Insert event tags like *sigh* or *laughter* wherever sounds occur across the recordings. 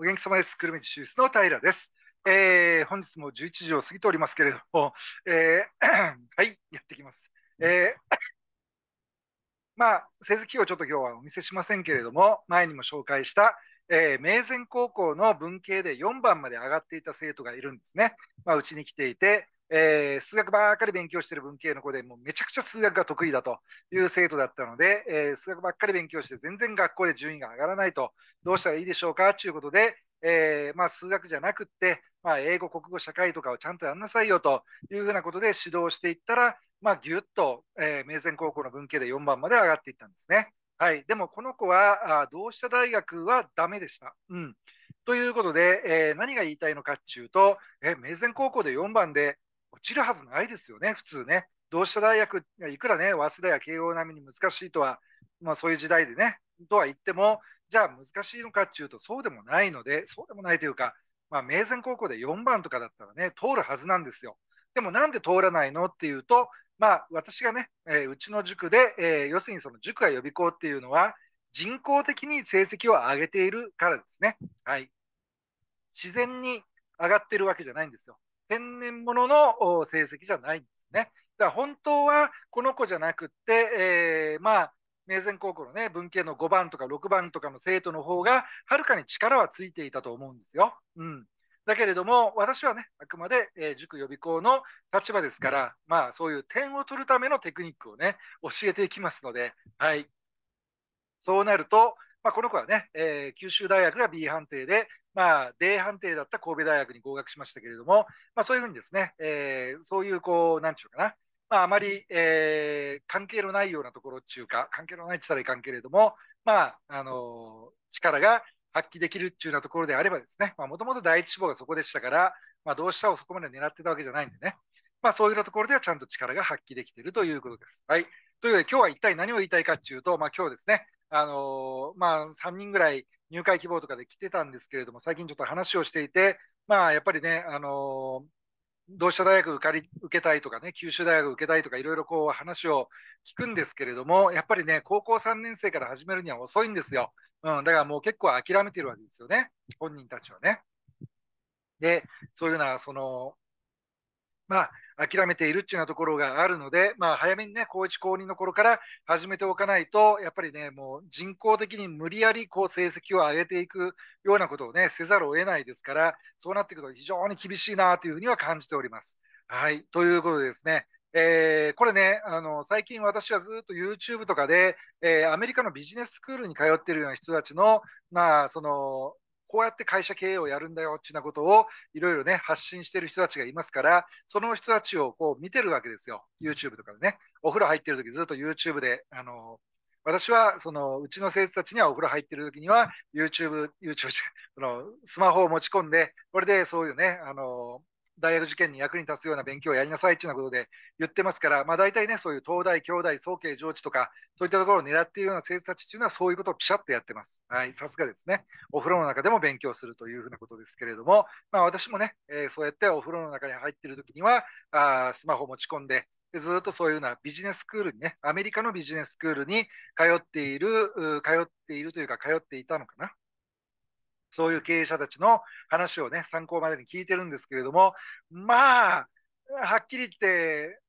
お元気様です。久留ュースの平です。えー、本日も11時を過ぎておりますけれども、えー、*clears throat* はい、やってきます。えー、*laughs* まあ、成績をちょっと今日はお見せしませんけれども、前にも紹介した、えー、明前高校の文系で4番まで上がっていた生徒がいるんですね。まあ、うちに来ていて、えー、数学ばっかり勉強してる文系の子でもうめちゃくちゃ数学が得意だという生徒だったので、えー、数学ばっかり勉強して全然学校で順位が上がらないとどうしたらいいでしょうかということで、えー、まあ、数学じゃなくって、まあ、英語、国語、社会とかをちゃんとやんなさいよというふうなことで指導していったら、まあ、ぎゅっと、えー、明善高校の文系で4番まで上がっていったんですね。はい、でもこの子は同志社大学はダメでした。うん、ということで、えー、何が言いたいのかっていうと、えー、明善高校で4番で落ちるはずないですよね、普通ね。同志社大学、いくらね、早稲田や慶応並みに難しいとは、まあ、そういう時代でね、とは言っても、じゃあ難しいのかっていうと、そうでもないので、そうでもないというか、まあ、名前高校で4番とかだったらね、通るはずなんですよ。でもなんで通らないのっていうと、まあ、私がね、えー、うちの塾で、えー、要するにその塾や予備校っていうのは、人工的に成績を上げているからですね。はい。自然に上がってるわけじゃないんですよ。天然物の成績じゃないんですね。だから本当はこの子じゃなくて、えー、まあ明善高校のね文系の5番とか6番とかの生徒の方がはるかに力はついていたと思うんですよ。うん、だけれども私はねあくまで、えー、塾予備校の立場ですから、うん、まあそういう点を取るためのテクニックをね教えていきますので、はい、そうなると、まあ、この子はね、えー、九州大学が B 判定でまあ、デー判定だった神戸大学に合格しましたけれども、まあ、そういうふうにですね、えー、そういうこう、なんちゅうかな、まあ、あまり、えー、関係のないようなところっていうか、関係のないって言ったらいかんけれども、まあ、あのー、力が発揮できるっていうようなところであればですね、もともと第一志望がそこでしたから、まあ、どうしたをそこまで狙ってたわけじゃないんでね、まあ、そういうようなところではちゃんと力が発揮できているということです。はい。というわけで、今日は一体何を言いたいかっていうと、まあ、今日ですね、あのまあ、3人ぐらい入会希望とかで来てたんですけれども、最近ちょっと話をしていて、まあ、やっぱりね、あの同志社大学受かり受けたいとかね、九州大学受けたいとか、いろいろこう話を聞くんですけれども、やっぱりね、高校3年生から始めるには遅いんですよ。うん、だからもう結構諦めてるわけですよね、本人たちはね。で、そういううな、その、まあ、諦めているっていうようなところがあるので、まあ、早めにね、高1、高2の頃から始めておかないと、やっぱりね、もう人工的に無理やりこう成績を上げていくようなことをね、せざるを得ないですから、そうなってくると非常に厳しいなというふうには感じております。はい、ということでですね、えー、これねあの、最近私はずっと YouTube とかで、えー、アメリカのビジネススクールに通っているような人たちの、まあ、そのこうやって会社経営をやるんだよってなことをいろいろね、発信してる人たちがいますから、その人たちをこう見てるわけですよ。YouTube とかでね。お風呂入ってる時ずっと YouTube で、あの、私はそのうちの生徒たちにはお風呂入ってる時には YouTube、YouTube じゃそのスマホを持ち込んで、これでそういうね、あの大学受験に役に立つような勉強をやりなさいというようなことで言ってますから、まあ、大体ね、そういう東大、京大、総慶、上智とか、そういったところを狙っているような生徒たちっていうのは、そういうことをピシャッとやってます。はい、さすがですね。お風呂の中でも勉強するというふうなことですけれども、まあ、私もね、えー、そうやってお風呂の中に入っているときにはあ、スマホ持ち込んで、でずっとそういうようなビジネススクールにね、アメリカのビジネススクールに通っている、通っているというか、通っていたのかな、そういう経営者たちの話をね、参考までに聞いてるんですけれども、まあ、はっきり言って、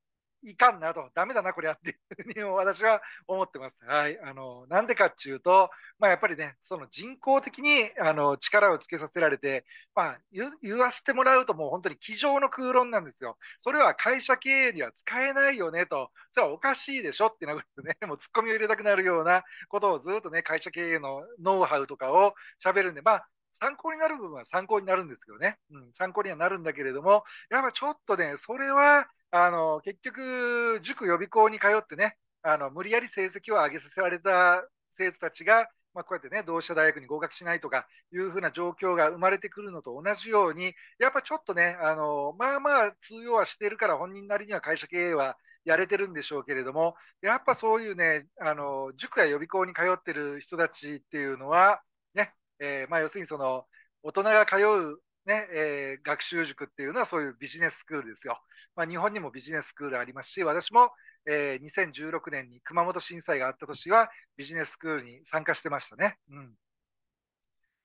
いかんなと、ダメだな、こりゃっていうふうに私は思ってます。はい。あの、なんでかっていうと、まあ、やっぱりね、その人工的に、あの、力をつけさせられて、まあ、言わせてもらうともう本当に机上の空論なんですよ。それは会社経営には使えないよねと、それはおかしいでしょってなことでね、*laughs* もうツッコミを入れたくなるようなことをずっとね、会社経営のノウハウとかを喋るんで、まあ、参考になる部分は参考になるんですけどね、うん、参考にはなるんだけれども、やっぱちょっとね、それはあの結局、塾予備校に通ってね、あの無理やり成績を上げさせられた生徒たちが、まあ、こうやってね、同志社大学に合格しないとかいうふうな状況が生まれてくるのと同じように、やっぱちょっとね、あのまあまあ通用はしてるから、本人なりには会社経営はやれてるんでしょうけれども、やっぱそういうね、あの塾や予備校に通ってる人たちっていうのは、ねえー、まあ、要するにその大人が通うねえー、学習塾っていうのはそういうビジネススクールですよ。まあ、日本にもビジネススクールありますし、私も、えー、2016年に熊本震災があった年はビジネススクールに参加してましたね。う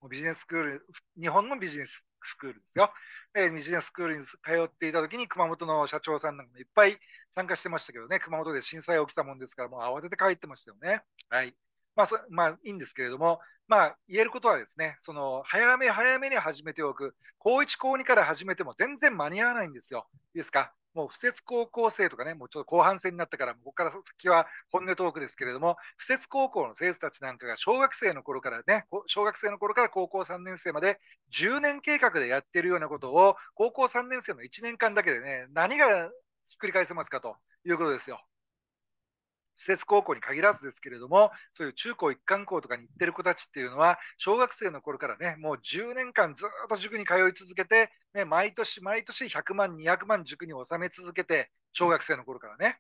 ん、ビジネススクール、日本のビジネススクールですよ。えビジネススクールに通っていた時に熊本の社長さんなんかもいっぱい参加してましたけどね、熊本で震災起きたもんですから、もう慌てて帰ってましたよね。はい。まあ、まあ、いいんですけれども、まあ、言えることはですね、その早め早めに始めておく、高1、高2から始めても全然間に合わないんですよ。いいですかもう不設高校生とかね、もうちょっと後半戦になったから、ここから先は本音トークですけれども、不設高校の生徒たちなんかが小学生の頃からね、小学生の頃から高校3年生まで10年計画でやってるようなことを、高校3年生の1年間だけでね、何がひっくり返せますかということですよ。私設高校に限らずですけれどもそういう中高一貫校とかに行ってる子たちっていうのは小学生の頃からねもう10年間ずっと塾に通い続けて、ね、毎年毎年100万200万塾に納め続けて小学生の頃からね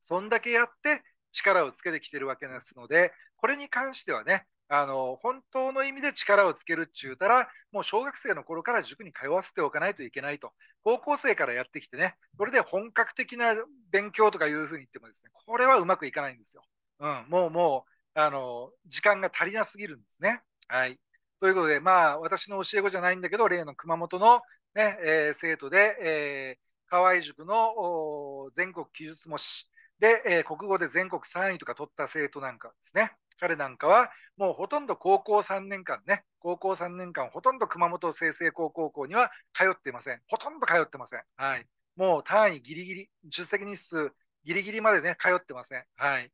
そんだけやって力をつけてきてるわけですのでこれに関してはねあの本当の意味で力をつけるっちゅうたら、もう小学生の頃から塾に通わせておかないといけないと、高校生からやってきてね、それで本格的な勉強とかいうふうに言ってもですね、これはうまくいかないんですよ。うん、もうもうあの時間が足りなすぎるんですね。はい、ということで、まあ、私の教え子じゃないんだけど、例の熊本のね、えー、生徒で、えー、河合塾の全国記述模試で、えー、国語で全国3位とか取った生徒なんかですね。彼なんかはもうほとんど高校3年間ね高校3年間ほとんど熊本清成高校校には通ってませんほとんど通ってませんはいもう単位ギリギリ出席日数ギリギリまでね通ってませんはい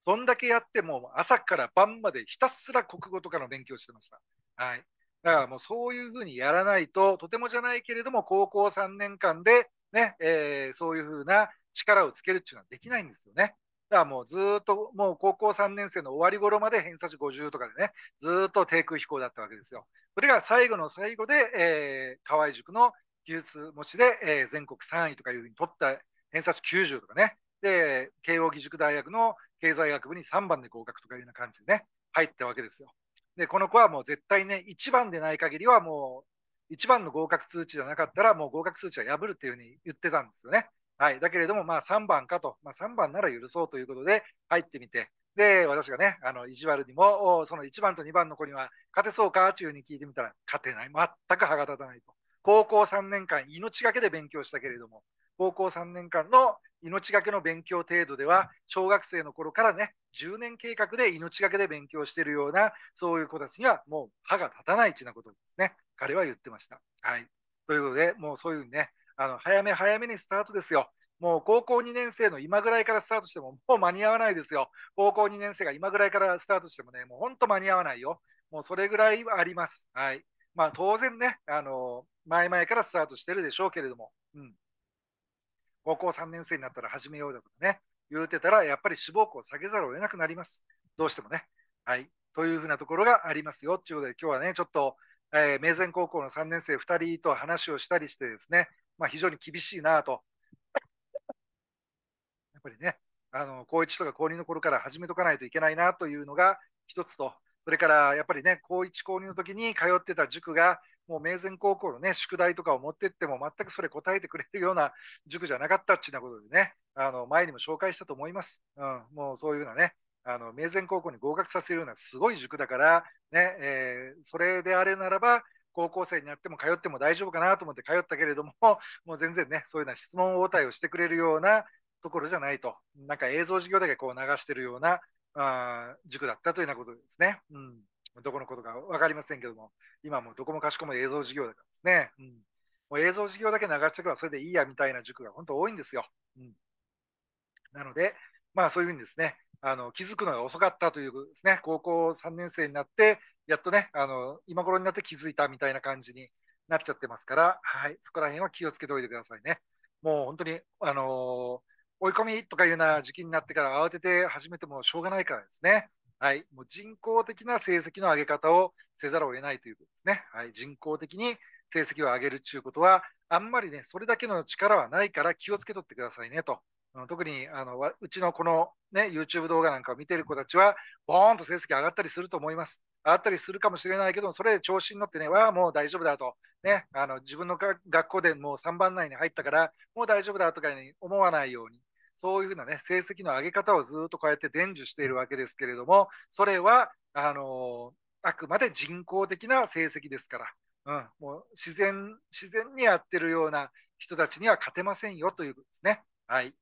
そんだけやっても朝から晩までひたすら国語とかの勉強してましたはいだからもうそういうふうにやらないととてもじゃないけれども高校3年間でね、えー、そういうふうな力をつけるっていうのはできないんですよね。だからもうずっともう高校3年生の終わり頃まで偏差値50とかでね、ずっと低空飛行だったわけですよ。それが最後の最後で、えー、河合塾の技術持ちで、えー、全国3位とかいうふうに取った偏差値90とかね、で、慶應義塾大学の経済学部に3番で合格とかいうような感じでね、入ったわけですよ。で、この子はもう絶対ね、1番でない限りはもう、1番の合格通知じゃなかったら、もう合格通知は破るっていうふうに言ってたんですよね。はい、だけれども、まあ、3番かと、まあ、3番なら許そうということで入ってみて、で、私がね、あの意地悪にも、その1番と2番の子には勝てそうかというふうに聞いてみたら、勝てない、全く歯が立たないと。高校3年間、命がけで勉強したけれども、高校3年間の命がけの勉強程度では、小学生の頃からね、10年計画で命がけで勉強しているような、そういう子たちにはもう歯が立たないというようなことをですね、彼は言ってました。はい。ということで、もうそういうふうにね、あの早め早めにスタートですよ。もう高校2年生の今ぐらいからスタートしても、もう間に合わないですよ。高校2年生が今ぐらいからスタートしてもね、もう本当間に合わないよ。もうそれぐらいはあります。はい。まあ当然ね、あの、前々からスタートしてるでしょうけれども、うん。高校3年生になったら始めようだとかね、言うてたら、やっぱり志望校を下げざるを得なくなります。どうしてもね。はい。というふうなところがありますよ。ということで、今日はね、ちょっと、えー、明前高校の3年生2人と話をしたりしてですね、まあ、非常に厳しいなと。*coughs* やっぱりね、あの高1とか高2の頃から始めとかないといけないなというのが一つと、それからやっぱりね、高1、高2の時に通ってた塾が、もう明前高校のね、宿題とかを持ってっても、全くそれ答えてくれるような *coughs* 塾じゃなかったっていうなことでね、あの前にも紹介したと思います。うん、もうそういうのはね、あの明前高校に合格させるようなすごい塾だからね、ねえー、それであれならば、高校生になっても通っても大丈夫かなと思って通ったけれども、*laughs* もう全然ね、そういうような質問応対をしてくれるようなところじゃないと、なんか映像授業だけこう流してるようなあ塾だったというようなことですね。うん、どこのことか分かりませんけども、今もどこもかしこも映像授業だからですね。うんもう映像授業だけ流しておけばそれでいいやみたいな塾が本当多いんですよ。うん、なので、まあそういうふうにですね、あの気づくのが遅かったということですね、高校3年生になって、やっとね、あの今頃になって気づいたみたいな感じになっちゃってますから、はい、そこら辺は気をつけておいてくださいね。もう本当に、あのー、追い込みとかいうような時期になってから慌てて始めてもしょうがないからですね。はい、もう人工的な成績の上げ方をせざるを得ないということですね。はい、人工的に成績を上げるということは、あんまりね、それだけの力はないから気をつけとってくださいねと。特にあのうちのこの、ね、YouTube 動画なんかを見てる子たちは、ボーンと成績上がったりすると思います。上がったりするかもしれないけど、それで調子に乗ってね、わあ、もう大丈夫だと、ね、あの自分の学校でもう3番内に入ったから、もう大丈夫だとかに思わないように、そういうふうな、ね、成績の上げ方をずっとこうやって伝授しているわけですけれども、それはあのあくまで人工的な成績ですから、うん、もう自然自然にやってるような人たちには勝てませんよということですね。はい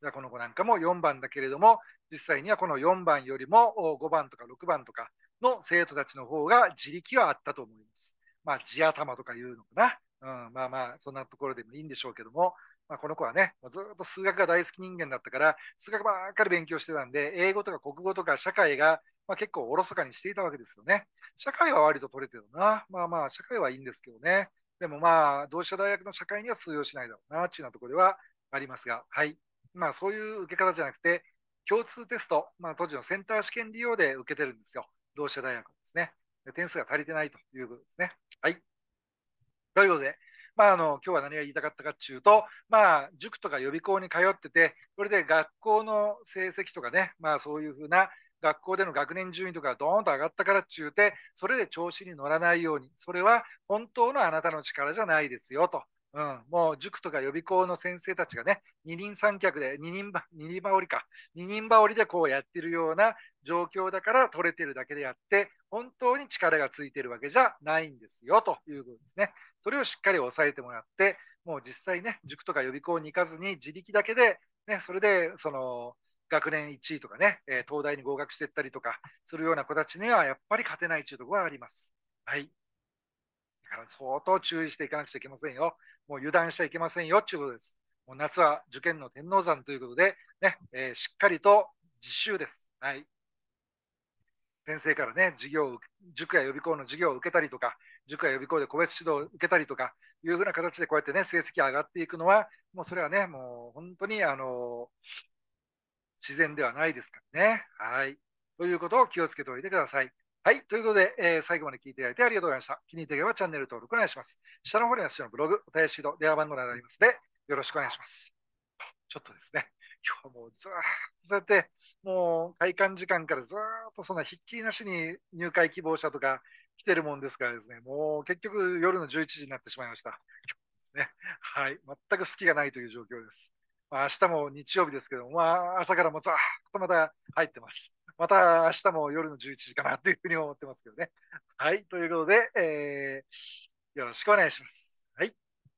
じゃこの子なんかも4番だけれども実際にはこの4番よりも5番とか6番とかの生徒たちの方が自力はあったと思います。まあ地頭とかいうのかな、うん、まあまあそんなところでもいいんでしょうけども、まあ、この子はねずっと数学が大好き人間だったから数学ばっかり勉強してたんで英語とか国語とか社会がまあ、結構おろそかにしていたわけですよね。社会は割と取れてるな。まあまあ、社会はいいんですけどね。でもまあ、同志社大学の社会には通用しないだろうな、というようなところではありますが、はい。まあ、そういう受け方じゃなくて、共通テスト、まあ、当時のセンター試験利用で受けてるんですよ、同志社大学ですね。点数が足りてないということですね。はい。ということで、まあ、あの今日は何が言いたかったかっていうと、まあ、塾とか予備校に通ってて、それで学校の成績とかね、まあ、そういうふうな学校での学年順位とかがどーンと上がったからっちゅうて、それで調子に乗らないように、それは本当のあなたの力じゃないですよとうん、もう塾とか予備校の先生たちがね、二人三脚で、二人ば人羽織か、二人羽織でこうやってるような状況だから取れてるだけであって、本当に力がついてるわけじゃないんですよということですね。それをしっかり押さえてもらって、もう実際ね、塾とか予備校に行かずに自力だけで、ね、それでその学年1位とかね、え東大に合格していったりとかするような子たちにはやっぱり勝てないというところはあります。はい。だから相当注意していかなくちゃいけませんよ。もう油断しちゃいけませんよっていうことです。もう夏は受験の天王山ということでね、えー、しっかりと実習です。はい、先生からね授業塾や予備校の授業を受けたりとか塾や予備校で個別指導を受けたりとかいうふうな形でこうやってね成績が上がっていくのはもうそれはねもう本当にあの自然ではないですからね。はいということを気をつけておいてください。はい、ということで、えー、最後まで聞いていただいてありがとうございました。気に入っていればチャンネル登録お願いします。下の方には私のブログ、お便りシード、電話番号などありますので、よろしくお願いします。ちょっとですね、今日もずっとそうやって、もう開館時間からずっとそんなひっきりなしに入会希望者とか来てるもんですからですね、もう結局夜の11時になってしまいました。今日ですね、はい、全く隙がないという状況です。まあ、明日も日曜日ですけども、まあ、朝からもずっとまた入ってます。また明日も夜の11時かなというふうに思ってますけどね。はい、ということで、えー、よろしくお願いします。